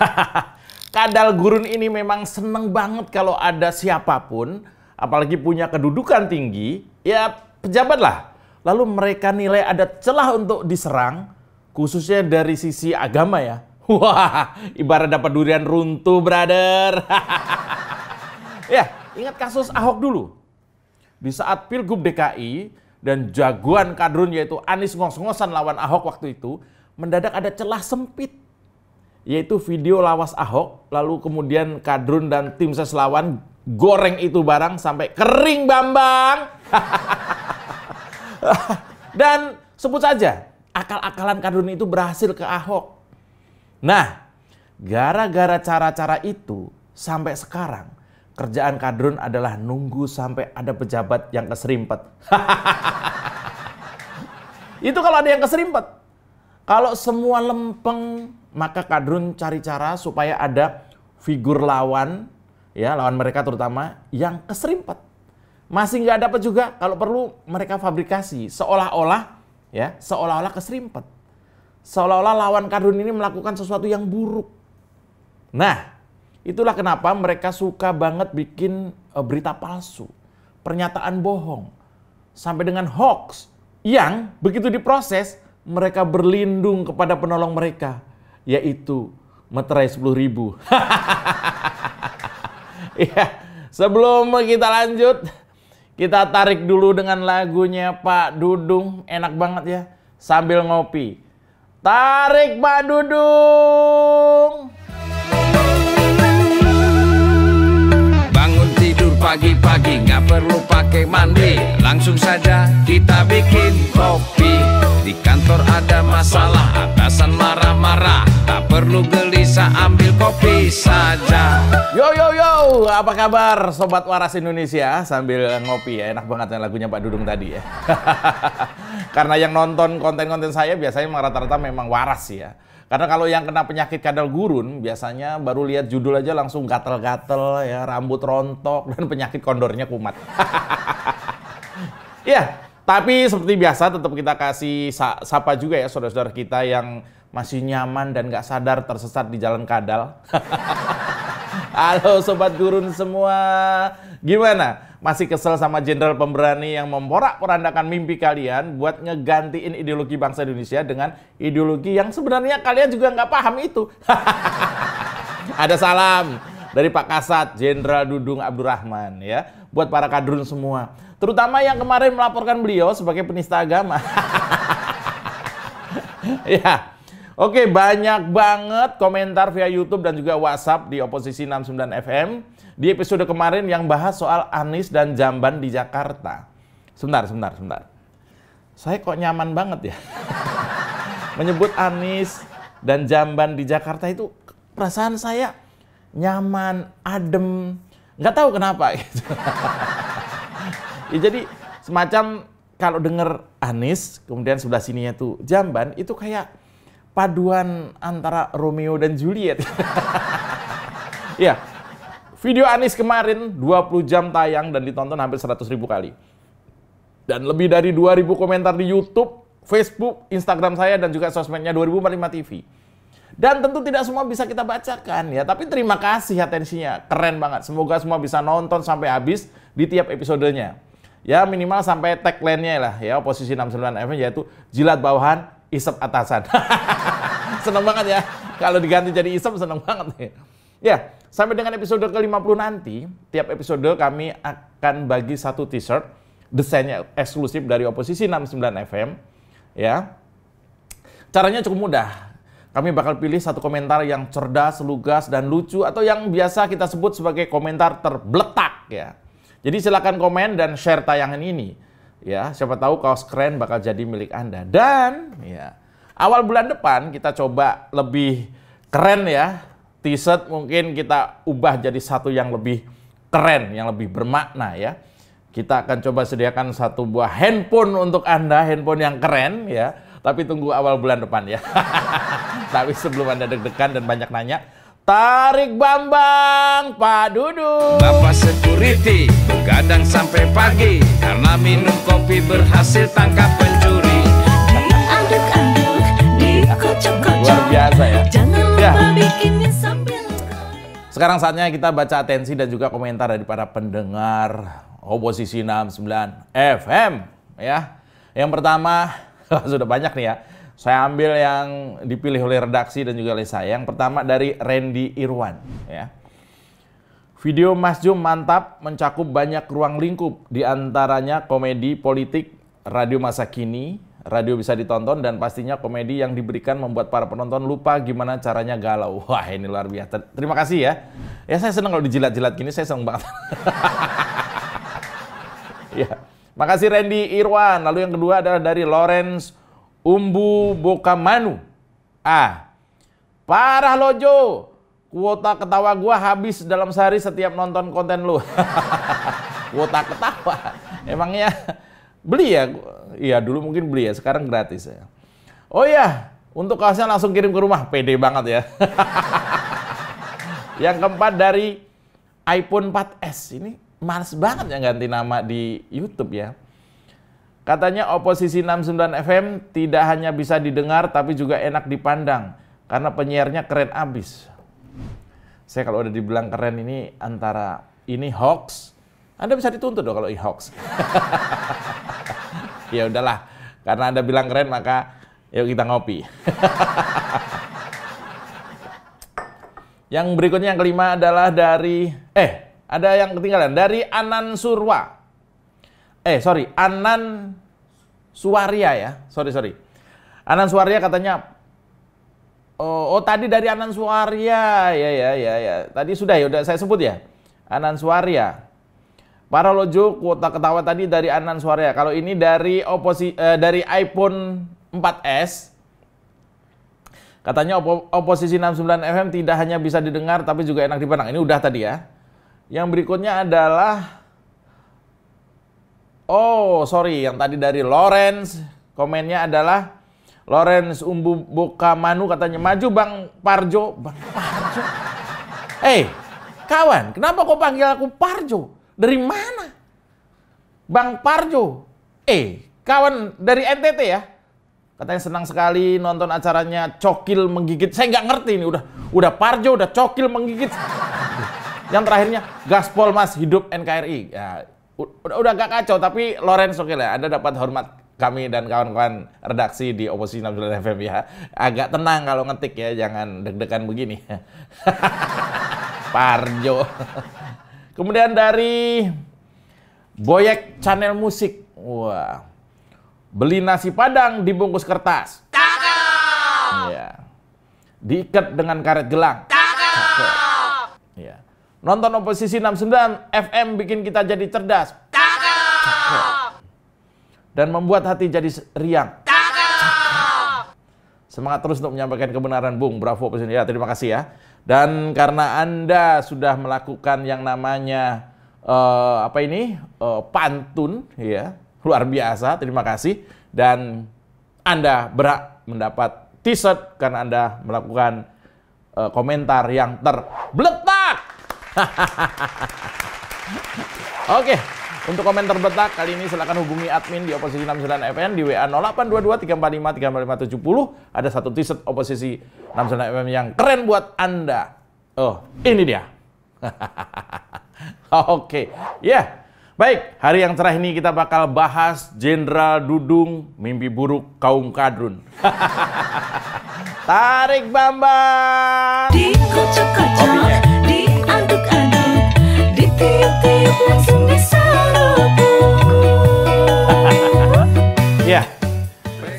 Kadal gurun ini memang seneng banget kalau ada siapapun, apalagi punya kedudukan tinggi, ya pejabat lah. Lalu mereka nilai ada celah untuk diserang, khususnya dari sisi agama ya. Wah, ibarat dapat durian runtuh, brother. ya, ingat kasus Ahok dulu. Di saat Pilgub DKI dan jagoan kadrun yaitu Anies ngos-ngosan lawan Ahok waktu itu, mendadak ada celah sempit yaitu video lawas Ahok, lalu kemudian Kadrun dan tim ses lawan goreng itu barang sampai kering Bambang. dan sebut saja, akal-akalan Kadrun itu berhasil ke Ahok. Nah, gara-gara cara-cara itu sampai sekarang kerjaan Kadrun adalah nunggu sampai ada pejabat yang keserimpet. itu kalau ada yang keserimpet. Kalau semua lempeng, maka kadrun cari cara supaya ada figur lawan, ya lawan mereka terutama yang keserimpet. Masih nggak dapat juga, kalau perlu mereka fabrikasi seolah-olah, ya seolah-olah keserimpet, seolah-olah lawan kadrun ini melakukan sesuatu yang buruk. Nah, itulah kenapa mereka suka banget bikin e, berita palsu, pernyataan bohong, sampai dengan hoax yang begitu diproses mereka berlindung kepada penolong mereka yaitu meterai sepuluh ribu. ya, sebelum kita lanjut, kita tarik dulu dengan lagunya Pak Dudung. Enak banget ya, sambil ngopi. Tarik Pak Dudung. Bangun tidur pagi-pagi, nggak -pagi, perlu pakai mandi. Langsung saja kita bikin kopi. Di kantor ada masalah lu gelisah ambil kopi saja Yo yo yo, apa kabar Sobat Waras Indonesia sambil ngopi ya, enak banget yang lagunya Pak Dudung tadi ya Karena yang nonton konten-konten saya biasanya rata-rata memang waras ya karena kalau yang kena penyakit kadal gurun, biasanya baru lihat judul aja langsung gatel-gatel, ya rambut rontok, dan penyakit kondornya kumat. ya, tapi seperti biasa tetap kita kasih sapa juga ya saudara-saudara kita yang masih nyaman dan gak sadar tersesat di jalan kadal. Halo Sobat Gurun semua. Gimana? Masih kesel sama jenderal pemberani yang memporak-porandakan mimpi kalian buat ngegantiin ideologi bangsa Indonesia dengan ideologi yang sebenarnya kalian juga nggak paham itu. Ada salam dari Pak Kasat Jenderal Dudung Abdurrahman ya buat para kadrun semua. Terutama yang kemarin melaporkan beliau sebagai penista agama. ya, Oke, banyak banget komentar via YouTube dan juga WhatsApp di Oposisi 69 FM di episode kemarin yang bahas soal Anies dan Jamban di Jakarta. Sebentar, sebentar, sebentar. Saya kok nyaman banget ya. Menyebut Anies dan Jamban di Jakarta itu perasaan saya nyaman, adem, nggak tahu kenapa. Gitu. ya, jadi semacam kalau denger Anies, kemudian sebelah sininya tuh Jamban, itu kayak paduan antara Romeo dan Juliet. ya, video Anis kemarin 20 jam tayang dan ditonton hampir 100 ribu kali. Dan lebih dari 2000 komentar di Youtube, Facebook, Instagram saya dan juga sosmednya 2045 TV. Dan tentu tidak semua bisa kita bacakan ya, tapi terima kasih atensinya, keren banget. Semoga semua bisa nonton sampai habis di tiap episodenya. Ya minimal sampai tagline-nya lah ya, posisi 69 FM yaitu jilat bawahan isep atasan. seneng banget ya. Kalau diganti jadi isep seneng banget nih. Ya, sampai dengan episode ke-50 nanti, tiap episode kami akan bagi satu t-shirt desainnya eksklusif dari Oposisi 69 FM ya. Caranya cukup mudah. Kami bakal pilih satu komentar yang cerdas, lugas, dan lucu atau yang biasa kita sebut sebagai komentar terbeletak ya. Jadi silakan komen dan share tayangan ini. Ya, siapa tahu kaos keren bakal jadi milik Anda. Dan ya, awal bulan depan kita coba lebih keren ya. T-shirt mungkin kita ubah jadi satu yang lebih keren, yang lebih bermakna ya. Kita akan coba sediakan satu buah handphone untuk Anda, handphone yang keren ya. Tapi tunggu awal bulan depan ya. Tapi sebelum Anda deg-degan dan banyak nanya, Tarik Bambang, Pak Dudu. Bapak security begadang sampai pagi karena minum kopi berhasil tangkap pencuri. Diaduk-aduk, dikocok-kocok. Luar biasa ya. Jangan ya. lupa ya. bikinnya sambil sekarang saatnya kita baca atensi dan juga komentar dari para pendengar Oposisi 69 FM ya. Yang pertama, sudah banyak nih ya. Saya ambil yang dipilih oleh redaksi dan juga oleh saya. Yang pertama dari Randy Irwan. Ya. Video Mas Jum mantap mencakup banyak ruang lingkup. Di antaranya komedi, politik, radio masa kini, radio bisa ditonton, dan pastinya komedi yang diberikan membuat para penonton lupa gimana caranya galau. Wah ini luar biasa. Terima kasih ya. Ya saya senang kalau dijilat-jilat gini, saya senang banget. ya. Makasih Randy Irwan. Lalu yang kedua adalah dari Lawrence umbu manu. ah Parah lojo. Kuota ketawa gua habis dalam sehari setiap nonton konten lu. Kuota ketawa. Emangnya beli ya? Iya dulu mungkin beli ya, sekarang gratis ya. Oh iya, untuk kaosnya langsung kirim ke rumah. Pede banget ya. Yang keempat dari iPhone 4S. Ini males banget ya ganti nama di YouTube ya. Katanya oposisi 69 FM tidak hanya bisa didengar tapi juga enak dipandang karena penyiarnya keren abis. Saya kalau udah dibilang keren ini antara ini hoax, Anda bisa dituntut dong kalau ini hoax. ya udahlah, karena Anda bilang keren maka yuk kita ngopi. yang berikutnya yang kelima adalah dari eh ada yang ketinggalan dari Anan Surwa eh sorry, Anan Suwarya ya, sorry sorry. Anan Suwarya katanya, oh, oh tadi dari Anan Suwarya ya ya ya ya. Tadi sudah ya, udah saya sebut ya, Anan Suwarya Para lojo kuota ketawa tadi dari Anan Suwarya Kalau ini dari oposi eh, dari iPhone 4S. Katanya op oposisi 69 FM tidak hanya bisa didengar tapi juga enak dipandang. Ini udah tadi ya. Yang berikutnya adalah Oh, sorry, yang tadi dari Lawrence komennya adalah Lawrence Umbu buka manu katanya maju Bang Parjo. Bang Parjo. Eh, hey, kawan, kenapa kau panggil aku Parjo? Dari mana? Bang Parjo. Eh, kawan dari NTT ya? Katanya senang sekali nonton acaranya Cokil Menggigit. Saya nggak ngerti ini udah udah Parjo, udah Cokil Menggigit. Yang terakhirnya Gaspol Mas hidup NKRI. Ya, udah udah gak kacau tapi Lorenz oke okay lah Anda dapat hormat kami dan kawan-kawan redaksi di Oposisi 69 FM ya agak tenang kalau ngetik ya jangan deg-degan begini Parjo kemudian dari Boyek Channel Musik wah beli nasi padang dibungkus kertas cakep ya diikat dengan karet gelang cakep ya Nonton Oposisi 69 FM bikin kita jadi cerdas. Dan membuat hati jadi riang. Semangat terus untuk menyampaikan kebenaran, Bung. Bravo Oposisi. Ya, terima kasih ya. Dan karena Anda sudah melakukan yang namanya uh, apa ini? Uh, pantun ya. Luar biasa, terima kasih. Dan Anda berhak mendapat t-shirt karena Anda melakukan uh, komentar yang terbletak. Oke, okay. untuk komentar terbetak kali ini silahkan hubungi admin di Oposisi 69 FM di WA 0822 345 3570. Ada satu t-shirt Oposisi 69 FM yang keren buat Anda. Oh, ini dia. Oke, okay. ya. Yeah. Baik, hari yang cerah ini kita bakal bahas Jenderal Dudung mimpi buruk kaum kadrun. Tarik Bambang. Di kocok-kocok. Oh, iya. ya,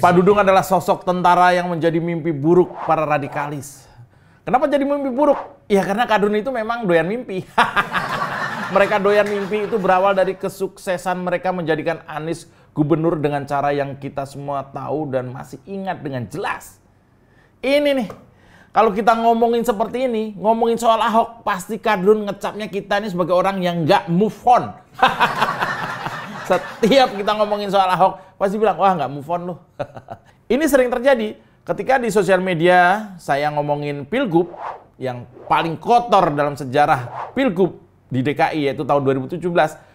Pak Dudung adalah sosok tentara yang menjadi mimpi buruk para radikalis. Kenapa jadi mimpi buruk? Ya karena Kadun itu memang doyan mimpi. mereka doyan mimpi itu berawal dari kesuksesan mereka menjadikan Anies gubernur dengan cara yang kita semua tahu dan masih ingat dengan jelas. Ini nih, kalau kita ngomongin seperti ini, ngomongin soal Ahok, pasti kadrun ngecapnya kita ini sebagai orang yang nggak move on. Setiap kita ngomongin soal Ahok, pasti bilang, wah nggak move on loh. ini sering terjadi. Ketika di sosial media saya ngomongin Pilgub, yang paling kotor dalam sejarah Pilgub di DKI yaitu tahun 2017,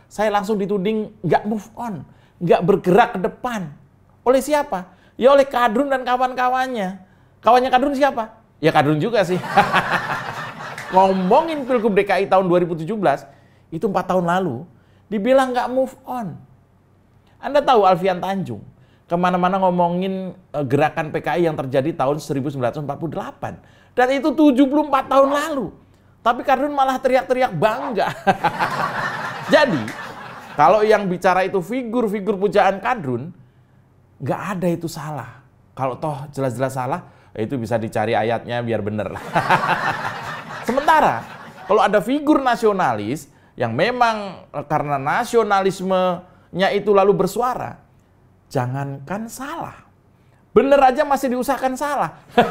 saya langsung dituding nggak move on, nggak bergerak ke depan. Oleh siapa? Ya oleh Kadrun dan kawan-kawannya. Kawannya Kadrun siapa? Ya kadrun juga sih. Ngomongin Pilgub DKI tahun 2017, itu empat tahun lalu, dibilang nggak move on. Anda tahu Alfian Tanjung, kemana-mana ngomongin eh, gerakan PKI yang terjadi tahun 1948. Dan itu 74 tahun lalu. Tapi Kadrun malah teriak-teriak bangga. Jadi, kalau yang bicara itu figur-figur pujaan Kadrun, nggak ada itu salah. Kalau toh jelas-jelas salah, itu bisa dicari ayatnya biar bener. Sementara kalau ada figur nasionalis yang memang karena nasionalismenya itu lalu bersuara, jangankan salah. Bener aja masih diusahakan salah.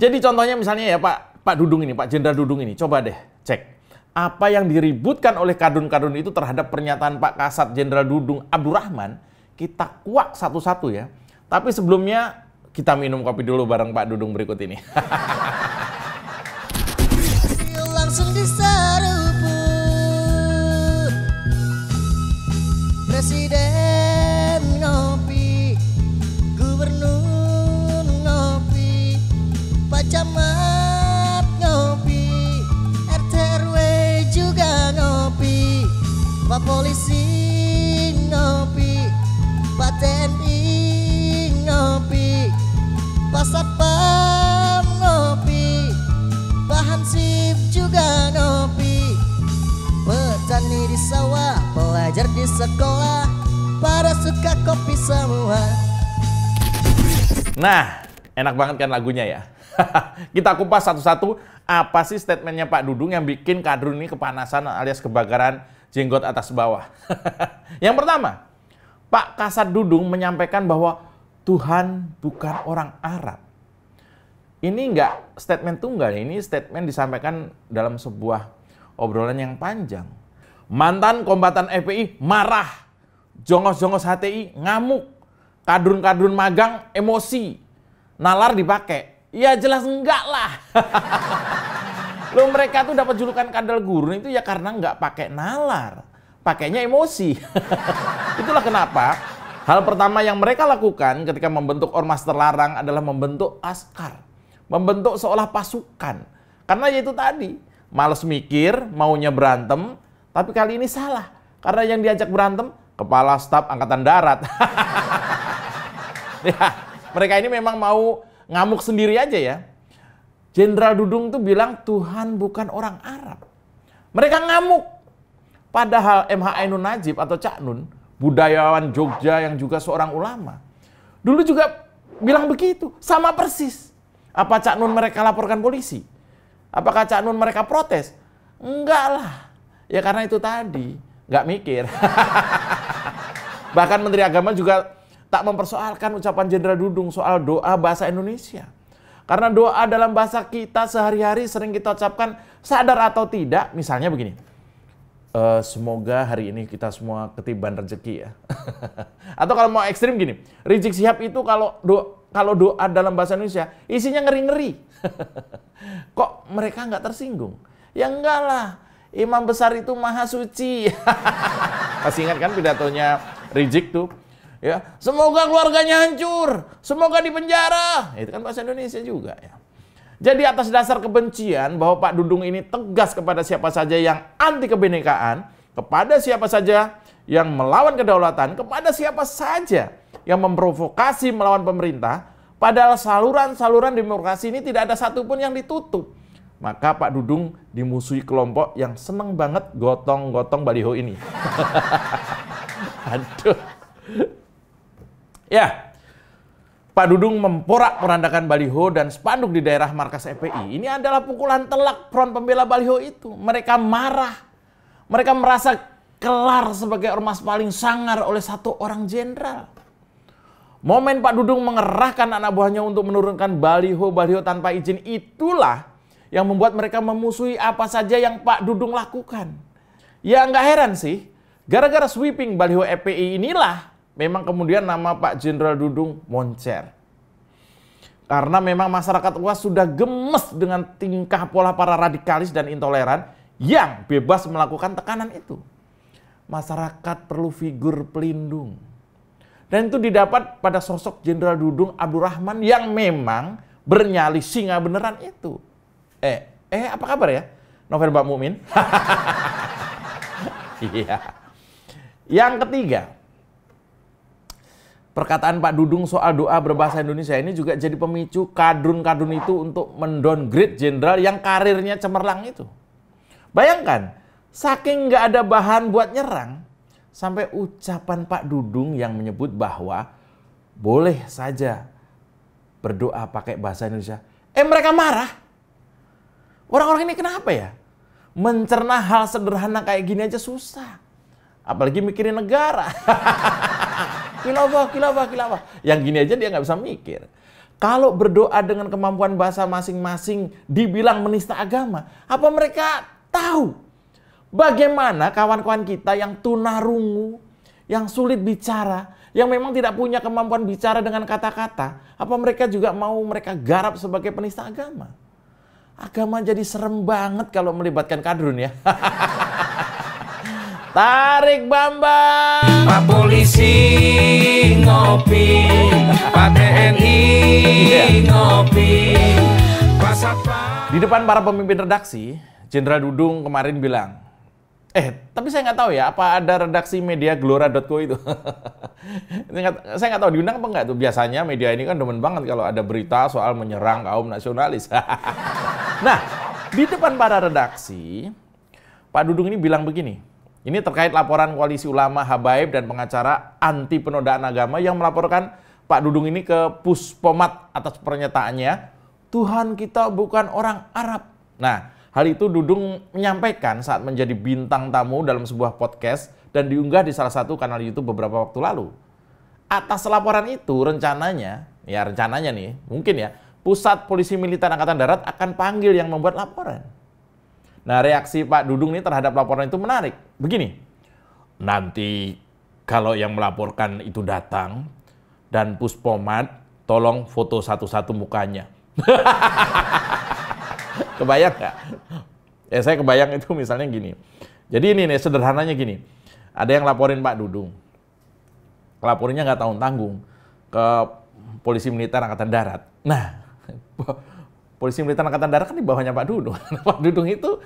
Jadi contohnya misalnya ya Pak Pak Dudung ini, Pak Jenderal Dudung ini, coba deh cek apa yang diributkan oleh kadun-kadun itu terhadap pernyataan Pak Kasat Jenderal Dudung Abdurrahman kita kuak satu-satu ya. Tapi sebelumnya kita minum kopi dulu bareng Pak Dudung berikut ini. langsung Presiden ngopi Gubernur ngopi Pak Camat ngopi RT RW juga ngopi Pak Polisi TNI ngopi Pasapam ngopi Bahan sip juga ngopi Petani di sawah Pelajar di sekolah Para suka kopi semua Nah, enak banget kan lagunya ya? Kita kupas satu-satu apa sih statementnya Pak Dudung yang bikin kadrun ini kepanasan alias kebakaran jenggot atas bawah. yang pertama, Pak Kasat Dudung menyampaikan bahwa Tuhan bukan orang Arab. Ini enggak statement tunggal, ini statement disampaikan dalam sebuah obrolan yang panjang. Mantan kombatan FPI marah, jongos-jongos HTI ngamuk, kadrun-kadrun magang emosi, nalar dipakai. Ya jelas enggak lah. Lo mereka tuh dapat julukan kadal gurun itu ya karena enggak pakai nalar pakainya emosi. Itulah kenapa hal pertama yang mereka lakukan ketika membentuk ormas terlarang adalah membentuk askar, membentuk seolah pasukan. Karena yaitu tadi, males mikir, maunya berantem, tapi kali ini salah. Karena yang diajak berantem kepala staf angkatan darat. ya, mereka ini memang mau ngamuk sendiri aja ya. Jenderal Dudung tuh bilang Tuhan bukan orang Arab. Mereka ngamuk Padahal MH Ainun Najib atau Cak Nun, budayawan Jogja yang juga seorang ulama, dulu juga bilang begitu, sama persis. Apa Cak Nun mereka laporkan polisi? Apakah Cak Nun mereka protes? Enggak lah. Ya karena itu tadi, nggak mikir. Bahkan Menteri Agama juga tak mempersoalkan ucapan Jenderal Dudung soal doa bahasa Indonesia. Karena doa dalam bahasa kita sehari-hari sering kita ucapkan sadar atau tidak, misalnya begini. Uh, semoga hari ini kita semua ketiban rezeki ya. Atau kalau mau ekstrim gini, Rizik siap itu kalau do kalau doa dalam bahasa Indonesia isinya ngeri-ngeri. Kok mereka nggak tersinggung? Ya enggak lah, imam besar itu maha suci. Masih ingat kan pidatonya Rizik tuh? Ya, semoga keluarganya hancur, semoga di penjara. Itu kan bahasa Indonesia juga ya. Jadi atas dasar kebencian bahwa Pak Dudung ini tegas kepada siapa saja yang anti kebenekaan, kepada siapa saja yang melawan kedaulatan, kepada siapa saja yang memprovokasi melawan pemerintah, padahal saluran-saluran demokrasi ini tidak ada satupun yang ditutup. Maka Pak Dudung dimusuhi kelompok yang seneng banget gotong-gotong baliho ini. Aduh. Ya, Pak Dudung memporak-porandakan baliho dan spanduk di daerah markas FPI. Ini adalah pukulan telak front pembela baliho itu. Mereka marah. Mereka merasa kelar sebagai ormas paling sangar oleh satu orang jenderal. Momen Pak Dudung mengerahkan anak buahnya untuk menurunkan baliho-baliho tanpa izin itulah yang membuat mereka memusuhi apa saja yang Pak Dudung lakukan. Ya nggak heran sih, gara-gara sweeping baliho FPI inilah memang kemudian nama Pak Jenderal Dudung moncer. Karena memang masyarakat luas sudah gemes dengan tingkah pola para radikalis dan intoleran yang bebas melakukan tekanan itu. Masyarakat perlu figur pelindung. Dan itu didapat pada sosok Jenderal Dudung Abdurrahman yang memang bernyali singa beneran itu. Eh, eh apa kabar ya? Novel Mbak Mumin. Iya. yang ketiga, perkataan Pak Dudung soal doa berbahasa Indonesia ini juga jadi pemicu kadrun-kadrun itu untuk mendowngrade jenderal yang karirnya cemerlang itu. Bayangkan, saking nggak ada bahan buat nyerang, sampai ucapan Pak Dudung yang menyebut bahwa boleh saja berdoa pakai bahasa Indonesia. Eh mereka marah. Orang-orang ini kenapa ya? Mencerna hal sederhana kayak gini aja susah. Apalagi mikirin negara. kilawah, kilawah, kilawah. Yang gini aja dia nggak bisa mikir. Kalau berdoa dengan kemampuan bahasa masing-masing dibilang menista agama, apa mereka tahu bagaimana kawan-kawan kita yang tunarungu, yang sulit bicara, yang memang tidak punya kemampuan bicara dengan kata-kata, apa mereka juga mau mereka garap sebagai penista agama? Agama jadi serem banget kalau melibatkan kadrun ya. Tarik Bambang. Pak polisi ngopi, Pak TNI iya. ngopi, Pak Di depan para pemimpin redaksi, Jenderal Dudung kemarin bilang, Eh, tapi saya nggak tahu ya, apa ada redaksi media gelora.co itu? saya nggak tahu diundang apa nggak tuh. Biasanya media ini kan demen banget kalau ada berita soal menyerang kaum nasionalis. nah, di depan para redaksi, Pak Dudung ini bilang begini, ini terkait laporan Koalisi Ulama Habaib dan pengacara anti penodaan agama yang melaporkan Pak Dudung ini ke Puspomat atas pernyataannya, Tuhan kita bukan orang Arab. Nah, hal itu Dudung menyampaikan saat menjadi bintang tamu dalam sebuah podcast dan diunggah di salah satu kanal YouTube beberapa waktu lalu. Atas laporan itu rencananya, ya rencananya nih, mungkin ya, Pusat Polisi Militer Angkatan Darat akan panggil yang membuat laporan. Nah, reaksi Pak Dudung ini terhadap laporan itu menarik. Begini, nanti kalau yang melaporkan itu datang dan puspomat, tolong foto satu-satu mukanya. kebayang nggak? Ya saya kebayang itu misalnya gini. Jadi ini nih sederhananya gini. Ada yang laporin Pak Dudung. Laporinnya nggak tahun tanggung ke polisi militer angkatan darat. Nah, Polisi Militer Angkatan Darat kan di bawahnya Pak Dudung. Pak Dudung itu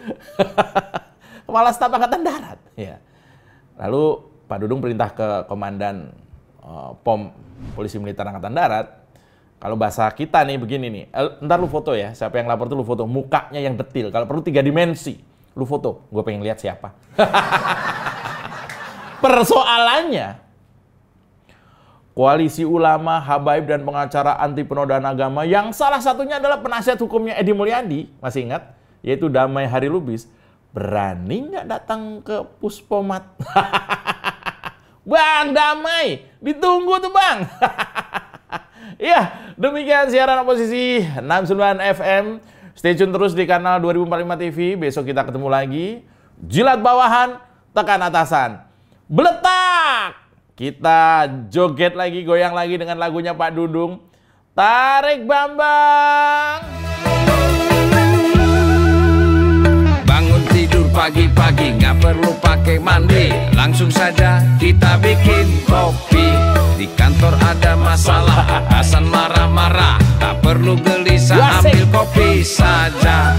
Kepala Staf Angkatan Darat. Ya. Lalu Pak Dudung perintah ke Komandan uh, POM Polisi Militer Angkatan Darat. Kalau bahasa kita nih begini nih. Eh, ntar lu foto ya. Siapa yang lapor tuh lu foto. Mukanya yang detil. Kalau perlu tiga dimensi. Lu foto. Gue pengen lihat siapa. Persoalannya koalisi ulama, habaib, dan pengacara anti penodaan agama yang salah satunya adalah penasihat hukumnya Edi Mulyadi, masih ingat? Yaitu Damai Hari Lubis, berani nggak datang ke Puspomat? bang Damai, ditunggu tuh Bang. iya demikian siaran oposisi 69 FM. Stay tune terus di kanal 2045 TV. Besok kita ketemu lagi. Jilat bawahan, tekan atasan. Beletak! Kita joget lagi, goyang lagi dengan lagunya Pak Dudung. Tarik Bambang! Bangun tidur pagi-pagi, nggak perlu pakai mandi. Langsung saja kita bikin kopi. Di kantor ada masalah, Hasan marah-marah. Tak perlu gelisah, ambil kopi saja.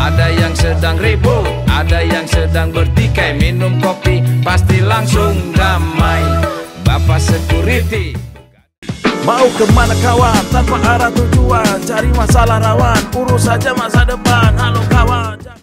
Ada yang sedang ribut, ada yang sedang bertikai Minum kopi pasti langsung damai Bapak security Mau kemana kawan, tanpa arah tujuan Cari masalah rawan, urus saja masa depan Halo kawan